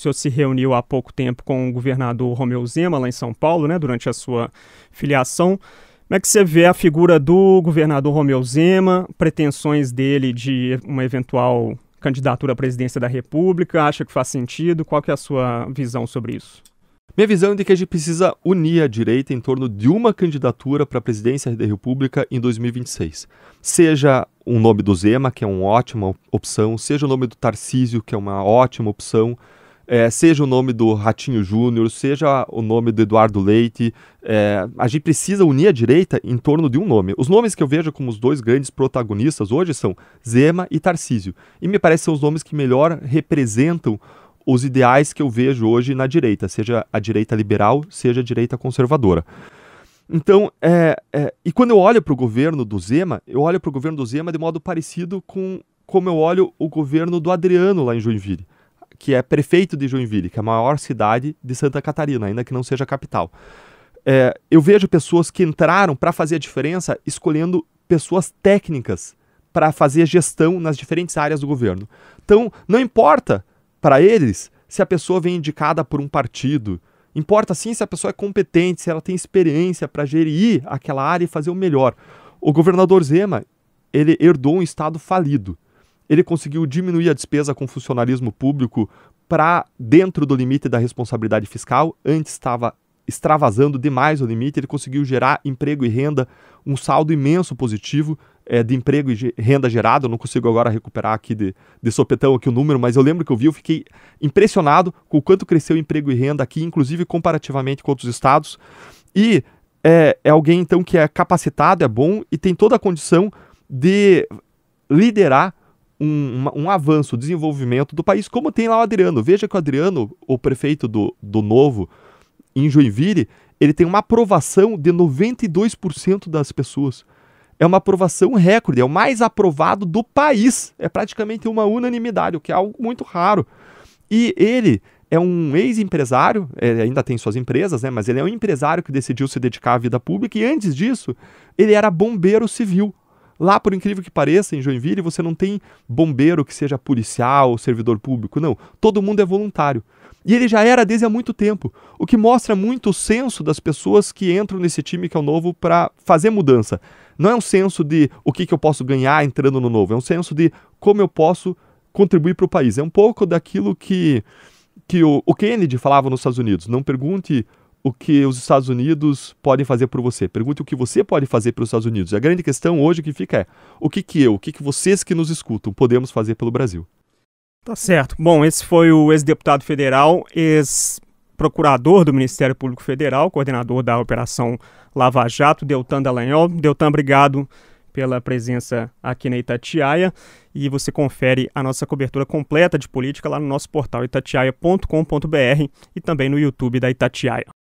O senhor se reuniu há pouco tempo com o governador Romeu Zema, lá em São Paulo, né, durante a sua filiação. Como é que você vê a figura do governador Romeu Zema, pretensões dele de uma eventual candidatura à presidência da República? Acha que faz sentido? Qual que é a sua visão sobre isso? Minha visão é de que a gente precisa unir a direita em torno de uma candidatura para a presidência da República em 2026. Seja o nome do Zema, que é uma ótima opção, seja o nome do Tarcísio, que é uma ótima opção, é, seja o nome do Ratinho Júnior, seja o nome do Eduardo Leite, é, a gente precisa unir a direita em torno de um nome. Os nomes que eu vejo como os dois grandes protagonistas hoje são Zema e Tarcísio, e me parecem são os nomes que melhor representam os ideais que eu vejo hoje na direita, seja a direita liberal, seja a direita conservadora. Então, é, é, e quando eu olho para o governo do Zema, eu olho para o governo do Zema de modo parecido com como eu olho o governo do Adriano lá em Joinville que é prefeito de Joinville, que é a maior cidade de Santa Catarina, ainda que não seja a capital. É, eu vejo pessoas que entraram para fazer a diferença escolhendo pessoas técnicas para fazer gestão nas diferentes áreas do governo. Então, não importa para eles se a pessoa vem indicada por um partido, importa sim se a pessoa é competente, se ela tem experiência para gerir aquela área e fazer o melhor. O governador Zema, ele herdou um estado falido ele conseguiu diminuir a despesa com funcionalismo público para dentro do limite da responsabilidade fiscal, antes estava extravasando demais o limite, ele conseguiu gerar emprego e renda, um saldo imenso positivo é, de emprego e renda gerado. Eu não consigo agora recuperar aqui de, de sopetão aqui o número, mas eu lembro que eu vi, eu fiquei impressionado com o quanto cresceu emprego e renda aqui, inclusive comparativamente com outros estados. E é, é alguém, então, que é capacitado, é bom e tem toda a condição de liderar um, um, um avanço, um desenvolvimento do país, como tem lá o Adriano. Veja que o Adriano, o prefeito do, do Novo, em Joinville, ele tem uma aprovação de 92% das pessoas. É uma aprovação recorde, é o mais aprovado do país. É praticamente uma unanimidade, o que é algo muito raro. E ele é um ex-empresário, ainda tem suas empresas, né? Mas ele é um empresário que decidiu se dedicar à vida pública e antes disso, ele era bombeiro civil. Lá, por incrível que pareça, em Joinville, você não tem bombeiro que seja policial ou servidor público, não. Todo mundo é voluntário. E ele já era desde há muito tempo, o que mostra muito o senso das pessoas que entram nesse time que é o novo para fazer mudança. Não é um senso de o que, que eu posso ganhar entrando no novo, é um senso de como eu posso contribuir para o país. É um pouco daquilo que, que o, o Kennedy falava nos Estados Unidos. Não pergunte o que os Estados Unidos podem fazer por você. Pergunte o que você pode fazer pelos Estados Unidos. E a grande questão hoje que fica é o que, que eu, o que, que vocês que nos escutam podemos fazer pelo Brasil. Tá certo. Bom, esse foi o ex-deputado federal, ex-procurador do Ministério Público Federal, coordenador da Operação Lava Jato, Deltan Dallagnol. Deltan, obrigado pela presença aqui na Itatiaia e você confere a nossa cobertura completa de política lá no nosso portal itatiaia.com.br e também no YouTube da Itatiaia.